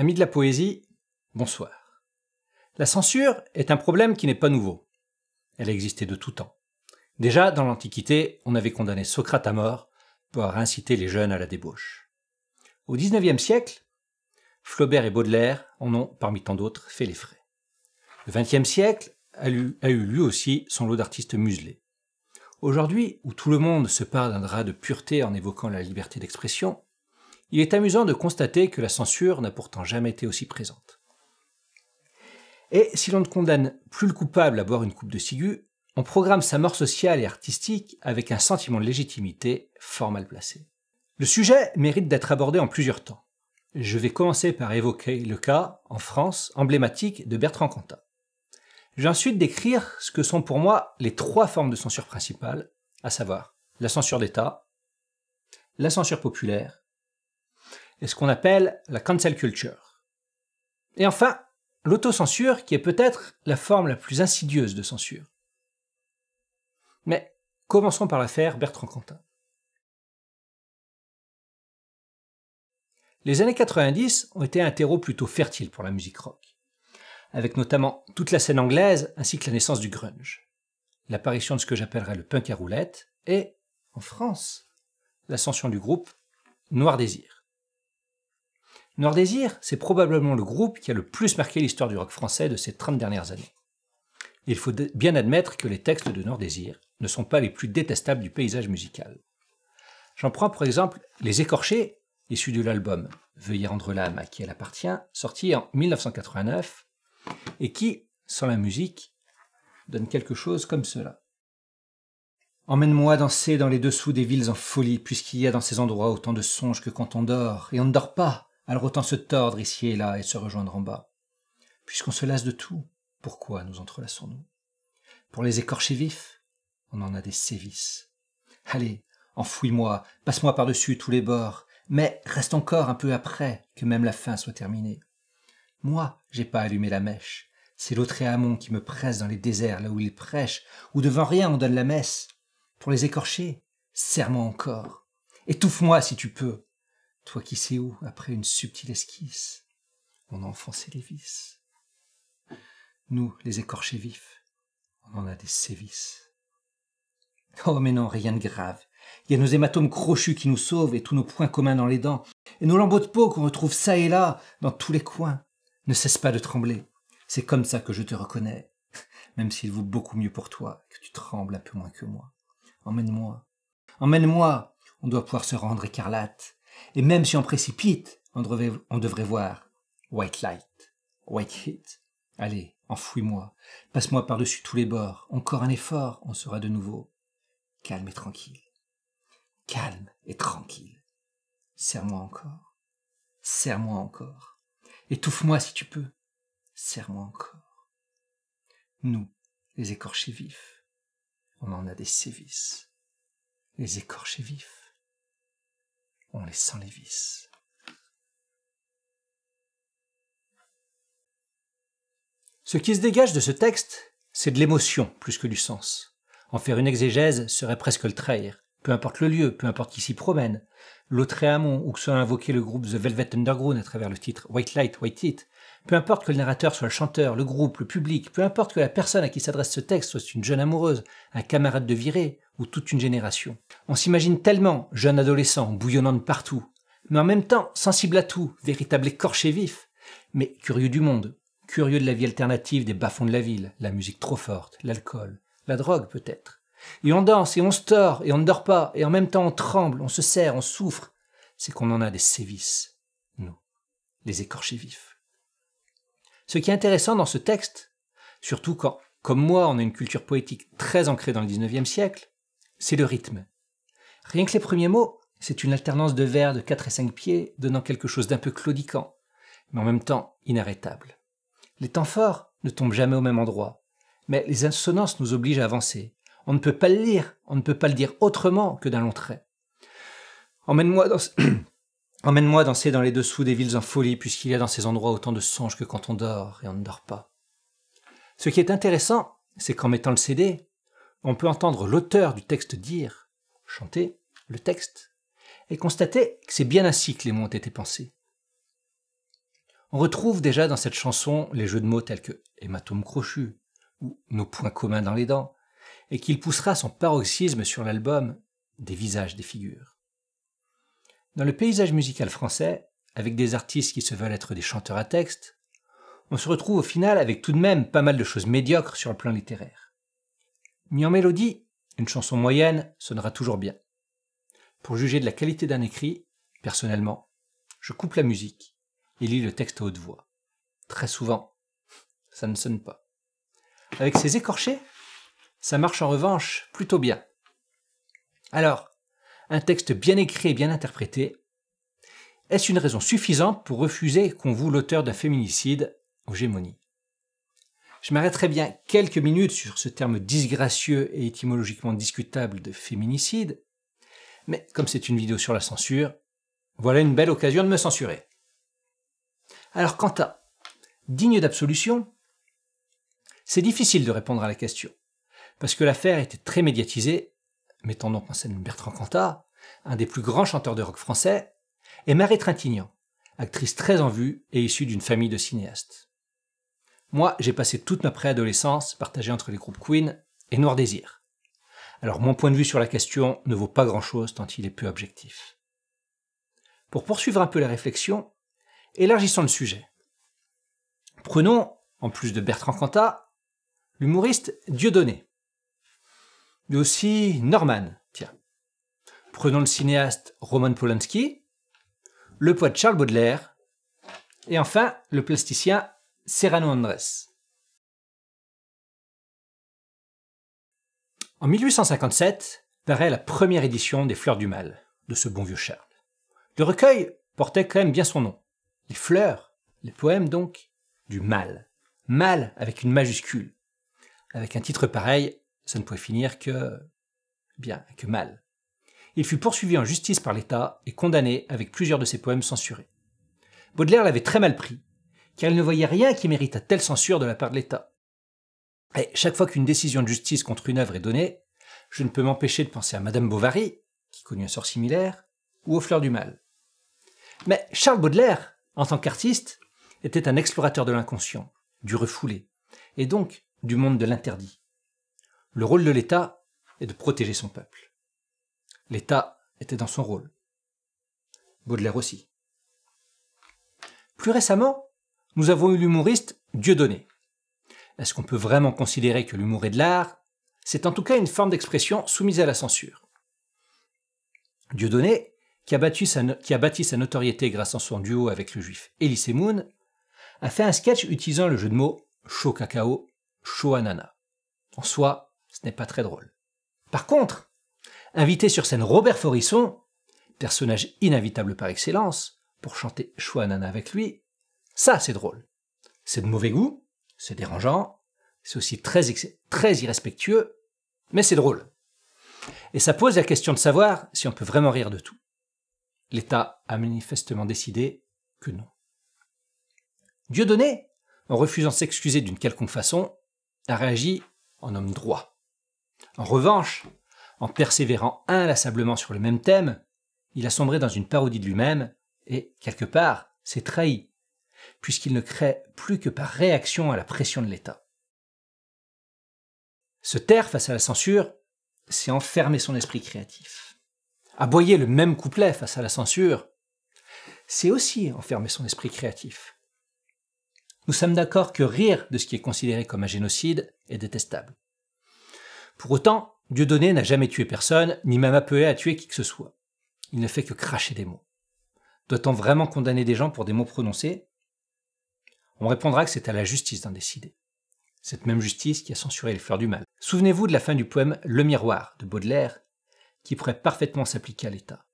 Amis de la poésie, bonsoir. La censure est un problème qui n'est pas nouveau. Elle a existé de tout temps. Déjà, dans l'Antiquité, on avait condamné Socrate à mort pour avoir incité les jeunes à la débauche. Au XIXe siècle, Flaubert et Baudelaire en ont, parmi tant d'autres, fait les frais. Le XXe siècle a eu, a eu lui aussi son lot d'artistes muselés. Aujourd'hui, où tout le monde se parle d'un drap de pureté en évoquant la liberté d'expression, il est amusant de constater que la censure n'a pourtant jamais été aussi présente. Et si l'on ne condamne plus le coupable à boire une coupe de ciguë, on programme sa mort sociale et artistique avec un sentiment de légitimité fort mal placé. Le sujet mérite d'être abordé en plusieurs temps. Je vais commencer par évoquer le cas, en France, emblématique de Bertrand Cantat. Je vais ensuite décrire ce que sont pour moi les trois formes de censure principales, à savoir la censure d'État, la censure populaire et ce qu'on appelle la cancel culture. Et enfin, l'autocensure qui est peut-être la forme la plus insidieuse de censure. Mais commençons par l'affaire Bertrand Quentin. Les années 90 ont été un terreau plutôt fertile pour la musique rock, avec notamment toute la scène anglaise ainsi que la naissance du grunge, l'apparition de ce que j'appellerais le punk à roulette, et, en France, l'ascension du groupe Noir Désir. Noir Désir, c'est probablement le groupe qui a le plus marqué l'histoire du rock français de ces 30 dernières années. Il faut bien admettre que les textes de Noir Désir ne sont pas les plus détestables du paysage musical. J'en prends pour exemple Les Écorchés, issus de l'album Veuillez rendre l'âme à qui elle appartient, sorti en 1989, et qui, sans la musique, donne quelque chose comme cela. Emmène-moi danser dans les dessous des villes en folie, puisqu'il y a dans ces endroits autant de songes que quand on dort, et on ne dort pas, alors autant se tordre ici et là et se rejoindre en bas. Puisqu'on se lasse de tout, pourquoi nous entrelaçons-nous Pour les écorcher vifs, on en a des sévices. Allez, enfouis-moi, passe-moi par-dessus tous les bords, mais reste encore un peu après que même la fin soit terminée. Moi, j'ai pas allumé la mèche. C'est l'autre Hamon qui me presse dans les déserts là où il prêche, où devant rien on donne la messe. Pour les écorcher, serre-moi encore. Étouffe-moi si tu peux. Toi qui sais où, après une subtile esquisse, on a enfoncé les vis. Nous, les écorchés vifs, on en a des sévices. Oh, mais non, rien de grave. Il y a nos hématomes crochus qui nous sauvent et tous nos points communs dans les dents, et nos lambeaux de peau qu'on retrouve ça et là, dans tous les coins. Ne cesse pas de trembler. C'est comme ça que je te reconnais, même s'il vaut beaucoup mieux pour toi que tu trembles un peu moins que moi. Emmène-moi. Emmène-moi. On doit pouvoir se rendre écarlate. Et même si on précipite, on devrait, voir White Light, White Heat. Allez, enfouis-moi, passe-moi par-dessus tous les bords. Encore un effort, on sera de nouveau. Calme et tranquille. Calme et tranquille. Serre-moi encore. Serre-moi encore. Étouffe-moi si tu peux. Serre-moi encore. Nous, les écorchés vifs, on en a des sévices. Les écorchés vifs on les sent les vices. Ce qui se dégage de ce texte, c'est de l'émotion plus que du sens. En faire une exégèse serait presque le trahir, peu importe le lieu, peu importe qui s'y promène. L'autre mon, ou que soit invoqué le groupe The Velvet Underground à travers le titre White Light, White Heat, peu importe que le narrateur soit le chanteur, le groupe, le public, peu importe que la personne à qui s'adresse ce texte soit une jeune amoureuse, un camarade de virée ou toute une génération. On s'imagine tellement jeune adolescent, bouillonnant de partout, mais en même temps sensible à tout, véritable écorché vif, mais curieux du monde, curieux de la vie alternative des bas-fonds de la ville, la musique trop forte, l'alcool, la drogue peut-être. Et on danse, et on se tord, et on ne dort pas, et en même temps on tremble, on se serre, on souffre. C'est qu'on en a des sévices, nous, les écorchés vifs. Ce qui est intéressant dans ce texte, surtout quand, comme moi, on a une culture poétique très ancrée dans le XIXe siècle, c'est le rythme. Rien que les premiers mots, c'est une alternance de vers de 4 et 5 pieds donnant quelque chose d'un peu claudiquant, mais en même temps inarrêtable. Les temps forts ne tombent jamais au même endroit, mais les insonances nous obligent à avancer, on ne peut pas le lire, on ne peut pas le dire autrement que d'un long trait. Emmène-moi dans... emmène danser dans les dessous des villes en folie, puisqu'il y a dans ces endroits autant de songes que quand on dort et on ne dort pas. Ce qui est intéressant, c'est qu'en mettant le CD, on peut entendre l'auteur du texte dire, chanter le texte, et constater que c'est bien ainsi que les mots ont été pensés. On retrouve déjà dans cette chanson les jeux de mots tels que hématome crochu, ou nos points communs dans les dents, et qu'il poussera son paroxysme sur l'album Des visages, des figures. Dans le paysage musical français, avec des artistes qui se veulent être des chanteurs à texte, on se retrouve au final avec tout de même pas mal de choses médiocres sur le plan littéraire. Mis en mélodie, une chanson moyenne sonnera toujours bien. Pour juger de la qualité d'un écrit, personnellement, je coupe la musique et lis le texte à haute voix. Très souvent, ça ne sonne pas. Avec ces écorchés, ça marche en revanche plutôt bien. Alors, un texte bien écrit et bien interprété, est-ce une raison suffisante pour refuser qu'on voue l'auteur d'un féminicide aux gémonies Je m'arrêterai bien quelques minutes sur ce terme disgracieux et étymologiquement discutable de féminicide, mais comme c'est une vidéo sur la censure, voilà une belle occasion de me censurer. Alors quant à digne d'absolution, c'est difficile de répondre à la question parce que l'affaire était très médiatisée, mettant donc en scène Bertrand Cantat, un des plus grands chanteurs de rock français, et Marie Trintignant, actrice très en vue et issue d'une famille de cinéastes. Moi, j'ai passé toute ma préadolescence partagée entre les groupes Queen et Noir Désir. Alors mon point de vue sur la question ne vaut pas grand-chose tant il est peu objectif. Pour poursuivre un peu la réflexion, élargissons le sujet. Prenons, en plus de Bertrand Cantat, l'humoriste Dieudonné, mais aussi Norman, tiens. Prenons le cinéaste Roman Polanski, le poète Charles Baudelaire, et enfin le plasticien Serrano Andrés. En 1857 paraît la première édition des Fleurs du Mal de ce bon vieux Charles. Le recueil portait quand même bien son nom. Les fleurs, les poèmes donc, du mal. Mal avec une majuscule. Avec un titre pareil, ça ne pouvait finir que bien que mal. Il fut poursuivi en justice par l'État et condamné avec plusieurs de ses poèmes censurés. Baudelaire l'avait très mal pris, car il ne voyait rien qui méritât telle censure de la part de l'État. Et chaque fois qu'une décision de justice contre une œuvre est donnée, je ne peux m'empêcher de penser à Madame Bovary, qui connut un sort similaire, ou aux fleurs du mal. Mais Charles Baudelaire, en tant qu'artiste, était un explorateur de l'inconscient, du refoulé, et donc du monde de l'interdit. Le rôle de l'État est de protéger son peuple. L'État était dans son rôle. Baudelaire aussi. Plus récemment, nous avons eu l'humoriste Dieudonné. Est-ce qu'on peut vraiment considérer que l'humour est de l'art C'est en tout cas une forme d'expression soumise à la censure. Dieudonné, qui a, bâti sa notoriété grâce à son duo avec le juif Elie Moon, a fait un sketch utilisant le jeu de mots chaud cacao, chaud anana. En soi, ce n'est pas très drôle. Par contre, inviter sur scène Robert Forisson, personnage inévitable par excellence, pour chanter Chouanana avec lui, ça c'est drôle. C'est de mauvais goût, c'est dérangeant, c'est aussi très, très irrespectueux, mais c'est drôle. Et ça pose la question de savoir si on peut vraiment rire de tout. L'État a manifestement décidé que non. Dieudonné, en refusant de s'excuser d'une quelconque façon, a réagi en homme droit. En revanche, en persévérant inlassablement sur le même thème, il a sombré dans une parodie de lui-même et, quelque part, s'est trahi, puisqu'il ne crée plus que par réaction à la pression de l'État. Se taire face à la censure, c'est enfermer son esprit créatif. Aboyer le même couplet face à la censure, c'est aussi enfermer son esprit créatif. Nous sommes d'accord que rire de ce qui est considéré comme un génocide est détestable. Pour autant, Dieudonné n'a jamais tué personne, ni même appelé à tuer qui que ce soit. Il ne fait que cracher des mots. Doit-on vraiment condamner des gens pour des mots prononcés On répondra que c'est à la justice d'en décider. Cette même justice qui a censuré les fleurs du mal. Souvenez-vous de la fin du poème Le miroir de Baudelaire, qui pourrait parfaitement s'appliquer à l'État.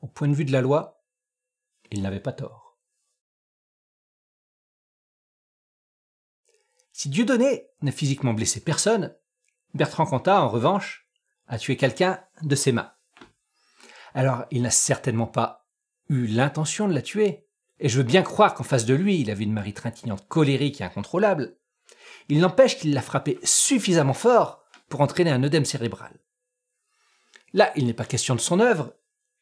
Au point de vue de la loi, il n'avait pas tort. Si Dieudonné n'a physiquement blessé personne, Bertrand Cantat, en revanche, a tué quelqu'un de ses mains. Alors, il n'a certainement pas eu l'intention de la tuer. Et je veux bien croire qu'en face de lui, il avait une Marie trintignante colérique et incontrôlable. Il n'empêche qu'il l'a frappé suffisamment fort pour entraîner un œdème cérébral. Là, il n'est pas question de son œuvre,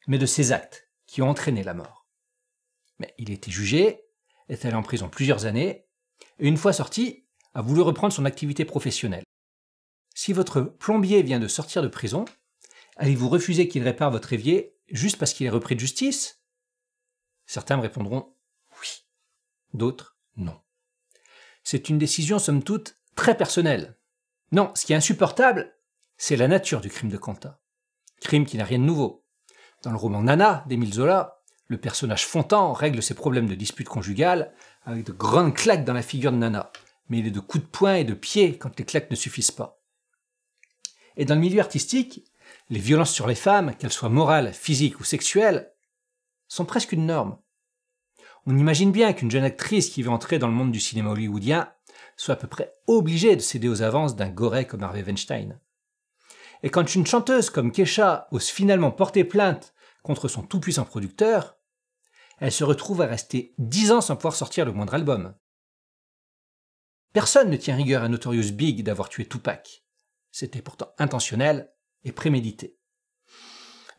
mais de ses actes qui ont entraîné la mort. Mais il a été jugé, est allé en prison plusieurs années, et une fois sorti, a voulu reprendre son activité professionnelle. Si votre plombier vient de sortir de prison, allez-vous refuser qu'il répare votre évier juste parce qu'il est repris de justice Certains me répondront oui, d'autres non. C'est une décision somme toute très personnelle. Non, ce qui est insupportable, c'est la nature du crime de Quentin. Crime qui n'a rien de nouveau. Dans le roman Nana d'Émile Zola, le personnage Fontan règle ses problèmes de dispute conjugale avec de grandes claques dans la figure de Nana mais il est de coups de poing et de pied quand les claques ne suffisent pas. Et dans le milieu artistique, les violences sur les femmes, qu'elles soient morales, physiques ou sexuelles, sont presque une norme. On imagine bien qu'une jeune actrice qui veut entrer dans le monde du cinéma hollywoodien soit à peu près obligée de céder aux avances d'un goré comme Harvey Weinstein. Et quand une chanteuse comme Kesha ose finalement porter plainte contre son tout-puissant producteur, elle se retrouve à rester dix ans sans pouvoir sortir le moindre album. Personne ne tient rigueur à Notorious Big d'avoir tué Tupac. C'était pourtant intentionnel et prémédité.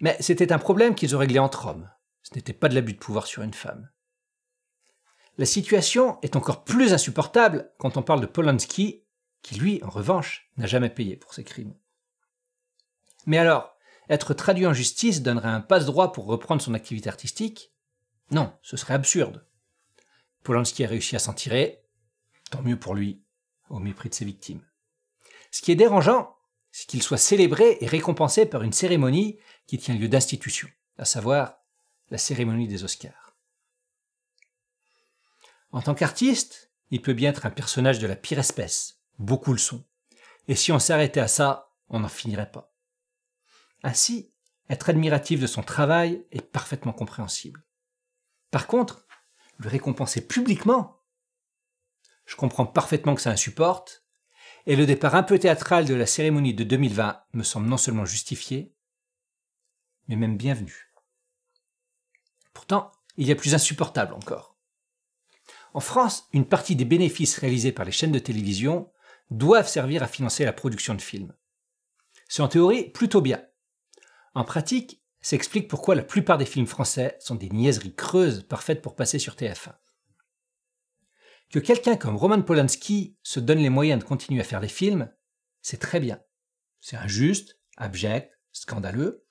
Mais c'était un problème qu'ils ont réglé entre hommes. Ce n'était pas de l'abus de pouvoir sur une femme. La situation est encore plus insupportable quand on parle de Polanski, qui lui, en revanche, n'a jamais payé pour ses crimes. Mais alors, être traduit en justice donnerait un passe-droit pour reprendre son activité artistique Non, ce serait absurde. Polanski a réussi à s'en tirer, Tant mieux pour lui, au mépris de ses victimes. Ce qui est dérangeant, c'est qu'il soit célébré et récompensé par une cérémonie qui tient lieu d'institution, à savoir la cérémonie des Oscars. En tant qu'artiste, il peut bien être un personnage de la pire espèce, beaucoup le sont, et si on s'arrêtait à ça, on n'en finirait pas. Ainsi, être admiratif de son travail est parfaitement compréhensible. Par contre, le récompenser publiquement je comprends parfaitement que ça insupporte. Et le départ un peu théâtral de la cérémonie de 2020 me semble non seulement justifié, mais même bienvenu. Pourtant, il y a plus insupportable encore. En France, une partie des bénéfices réalisés par les chaînes de télévision doivent servir à financer la production de films. C'est en théorie plutôt bien. En pratique, ça explique pourquoi la plupart des films français sont des niaiseries creuses parfaites pour passer sur TF1. Que quelqu'un comme Roman Polanski se donne les moyens de continuer à faire des films, c'est très bien. C'est injuste, abject, scandaleux,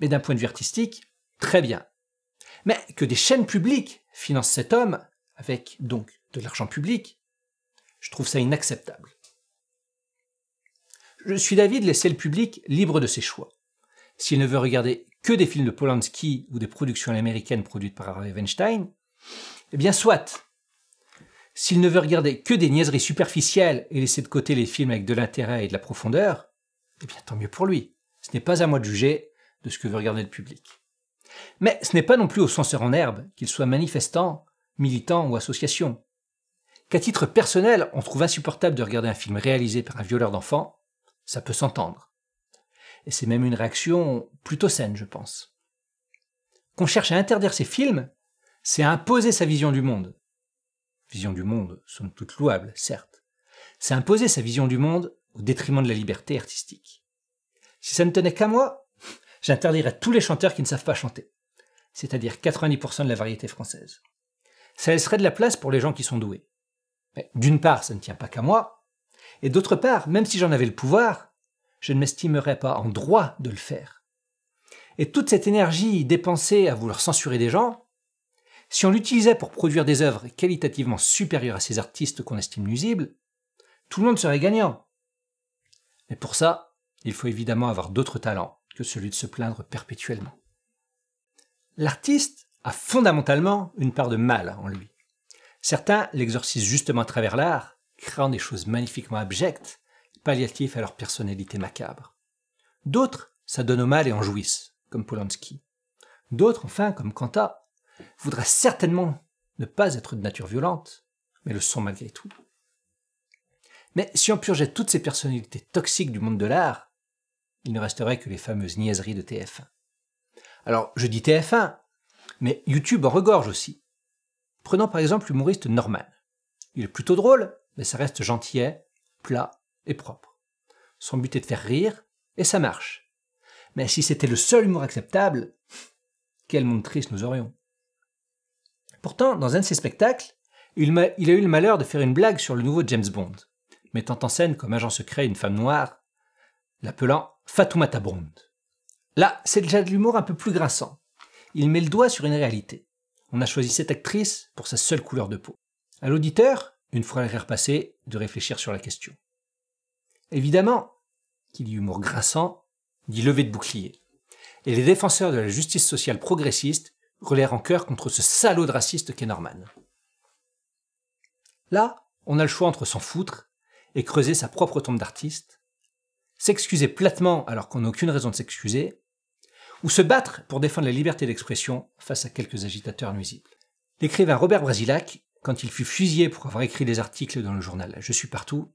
mais d'un point de vue artistique, très bien. Mais que des chaînes publiques financent cet homme, avec donc de l'argent public, je trouve ça inacceptable. Je suis d'avis de laisser le public libre de ses choix. S'il ne veut regarder que des films de Polanski ou des productions américaines produites par Harvey Weinstein, eh bien soit, s'il ne veut regarder que des niaiseries superficielles et laisser de côté les films avec de l'intérêt et de la profondeur, eh bien tant mieux pour lui. Ce n'est pas à moi de juger de ce que veut regarder le public. Mais ce n'est pas non plus au censeur en herbe, qu'il soit manifestant, militant ou association. Qu'à titre personnel, on trouve insupportable de regarder un film réalisé par un violeur d'enfants, ça peut s'entendre. Et c'est même une réaction plutôt saine, je pense. Qu'on cherche à interdire ces films, c'est à imposer sa vision du monde, vision du monde, somme toute louable, certes, c'est imposer sa vision du monde au détriment de la liberté artistique. Si ça ne tenait qu'à moi, j'interdirais tous les chanteurs qui ne savent pas chanter, c'est-à-dire 90% de la variété française. Ça laisserait de la place pour les gens qui sont doués. Mais d'une part, ça ne tient pas qu'à moi, et d'autre part, même si j'en avais le pouvoir, je ne m'estimerais pas en droit de le faire. Et toute cette énergie dépensée à vouloir censurer des gens, si on l'utilisait pour produire des œuvres qualitativement supérieures à ces artistes qu'on estime nuisibles, tout le monde serait gagnant. Mais pour ça, il faut évidemment avoir d'autres talents que celui de se plaindre perpétuellement. L'artiste a fondamentalement une part de mal en lui. Certains l'exorcisent justement à travers l'art, créant des choses magnifiquement abjectes, palliatifs à leur personnalité macabre. D'autres s'adonnent au mal et en jouissent, comme Polanski. D'autres, enfin, comme Kanta, voudra certainement ne pas être de nature violente, mais le sont malgré tout. Mais si on purgeait toutes ces personnalités toxiques du monde de l'art, il ne resterait que les fameuses niaiseries de TF1. Alors, je dis TF1, mais YouTube en regorge aussi. Prenons par exemple l'humoriste Norman. Il est plutôt drôle, mais ça reste gentillet, plat et propre. Son but est de faire rire, et ça marche. Mais si c'était le seul humour acceptable, quel monde triste nous aurions. Pourtant, dans un de ses spectacles, il, a eu le malheur de faire une blague sur le nouveau James Bond, mettant en scène comme agent secret une femme noire, l'appelant Fatoumata Bond. Là, c'est déjà de l'humour un peu plus grinçant. Il met le doigt sur une réalité. On a choisi cette actrice pour sa seule couleur de peau. À l'auditeur, une fois l'air passé, de réfléchir sur la question. Évidemment, qu'il y ait humour grinçant, dit lever de bouclier. Et les défenseurs de la justice sociale progressiste relèrent en cœur contre ce salaud de raciste qu'est Norman. Là, on a le choix entre s'en foutre et creuser sa propre tombe d'artiste, s'excuser platement alors qu'on n'a aucune raison de s'excuser, ou se battre pour défendre la liberté d'expression face à quelques agitateurs nuisibles. L'écrivain Robert Brasilac, quand il fut fusillé pour avoir écrit des articles dans le journal Je suis partout,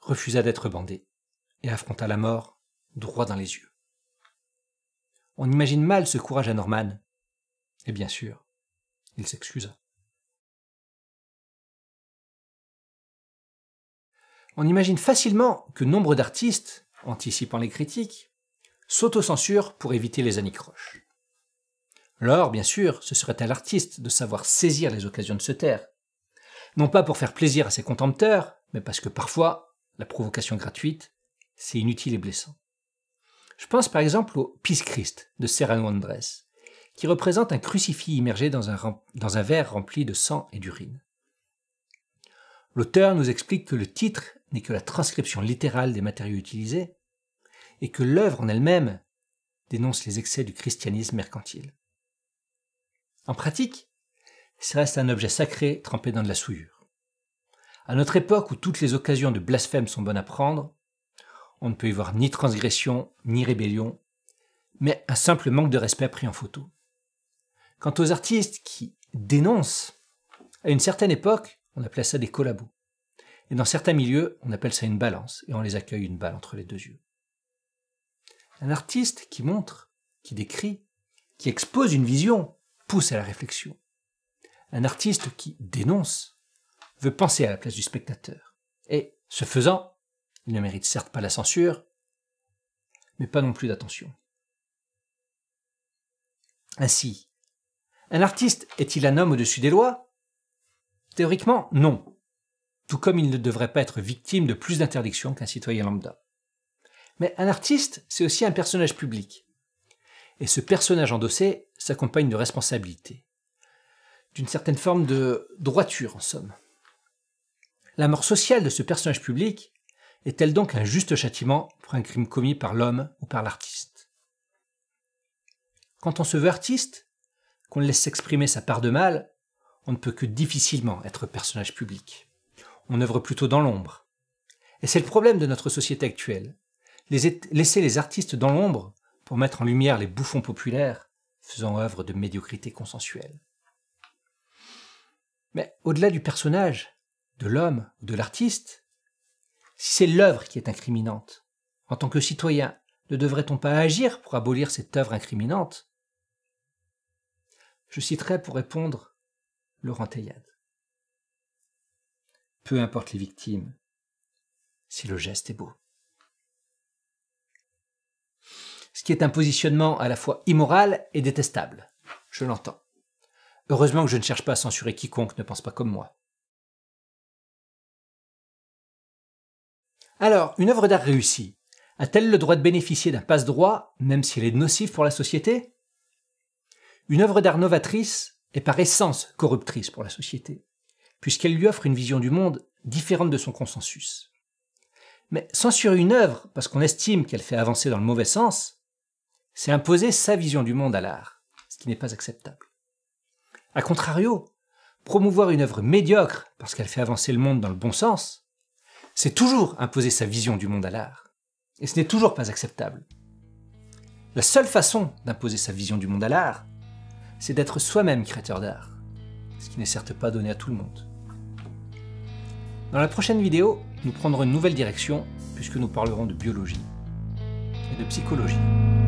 refusa d'être bandé et affronta la mort droit dans les yeux. On imagine mal ce courage à Norman, et bien sûr, il s'excusa. On imagine facilement que nombre d'artistes, anticipant les critiques, s'autocensurent pour éviter les anicroches. Lors, bien sûr, ce serait à l'artiste de savoir saisir les occasions de se taire, non pas pour faire plaisir à ses contempteurs, mais parce que parfois, la provocation gratuite, c'est inutile et blessant. Je pense par exemple au Peace Christ de Serrano Andrés, qui représente un crucifix immergé dans un, verre rempli de sang et d'urine. L'auteur nous explique que le titre n'est que la transcription littérale des matériaux utilisés, et que l'œuvre en elle-même dénonce les excès du christianisme mercantile. En pratique, ça reste un objet sacré trempé dans de la souillure. À notre époque où toutes les occasions de blasphème sont bonnes à prendre, on ne peut y voir ni transgression, ni rébellion, mais un simple manque de respect pris en photo. Quant aux artistes qui dénoncent, à une certaine époque, on appelait ça des collabos. Et dans certains milieux, on appelle ça une balance, et on les accueille une balle entre les deux yeux. Un artiste qui montre, qui décrit, qui expose une vision, pousse à la réflexion. Un artiste qui dénonce veut penser à la place du spectateur. Et, ce faisant, il ne mérite certes pas la censure, mais pas non plus d'attention. Ainsi, un artiste est-il un homme au-dessus des lois Théoriquement, non. Tout comme il ne devrait pas être victime de plus d'interdictions qu'un citoyen lambda. Mais un artiste, c'est aussi un personnage public. Et ce personnage endossé s'accompagne de responsabilités, D'une certaine forme de droiture, en somme. La mort sociale de ce personnage public est-elle donc un juste châtiment pour un crime commis par l'homme ou par l'artiste Quand on se veut artiste, qu'on laisse s'exprimer sa part de mal, on ne peut que difficilement être personnage public. On œuvre plutôt dans l'ombre. Et c'est le problème de notre société actuelle. laisser les artistes dans l'ombre pour mettre en lumière les bouffons populaires, faisant œuvre de médiocrité consensuelle. Mais au-delà du personnage, de l'homme ou de l'artiste, si c'est l'œuvre qui est incriminante, en tant que citoyen, ne devrait-on pas agir pour abolir cette œuvre incriminante je citerai pour répondre Laurent Teilhade. Peu importe les victimes, si le geste est beau. Ce qui est un positionnement à la fois immoral et détestable. Je l'entends. Heureusement que je ne cherche pas à censurer quiconque ne pense pas comme moi. Alors, une œuvre d'art réussie, a-t-elle le droit de bénéficier d'un passe-droit, même si elle est nocive pour la société une œuvre d'art novatrice est par essence corruptrice pour la société, puisqu'elle lui offre une vision du monde différente de son consensus. Mais censurer une œuvre parce qu'on estime qu'elle fait avancer dans le mauvais sens, c'est imposer sa vision du monde à l'art, ce qui n'est pas acceptable. A contrario, promouvoir une œuvre médiocre parce qu'elle fait avancer le monde dans le bon sens, c'est toujours imposer sa vision du monde à l'art. Et ce n'est toujours pas acceptable. La seule façon d'imposer sa vision du monde à l'art, c'est d'être soi-même créateur d'art, ce qui n'est certes pas donné à tout le monde. Dans la prochaine vidéo, nous prendrons une nouvelle direction puisque nous parlerons de biologie et de psychologie.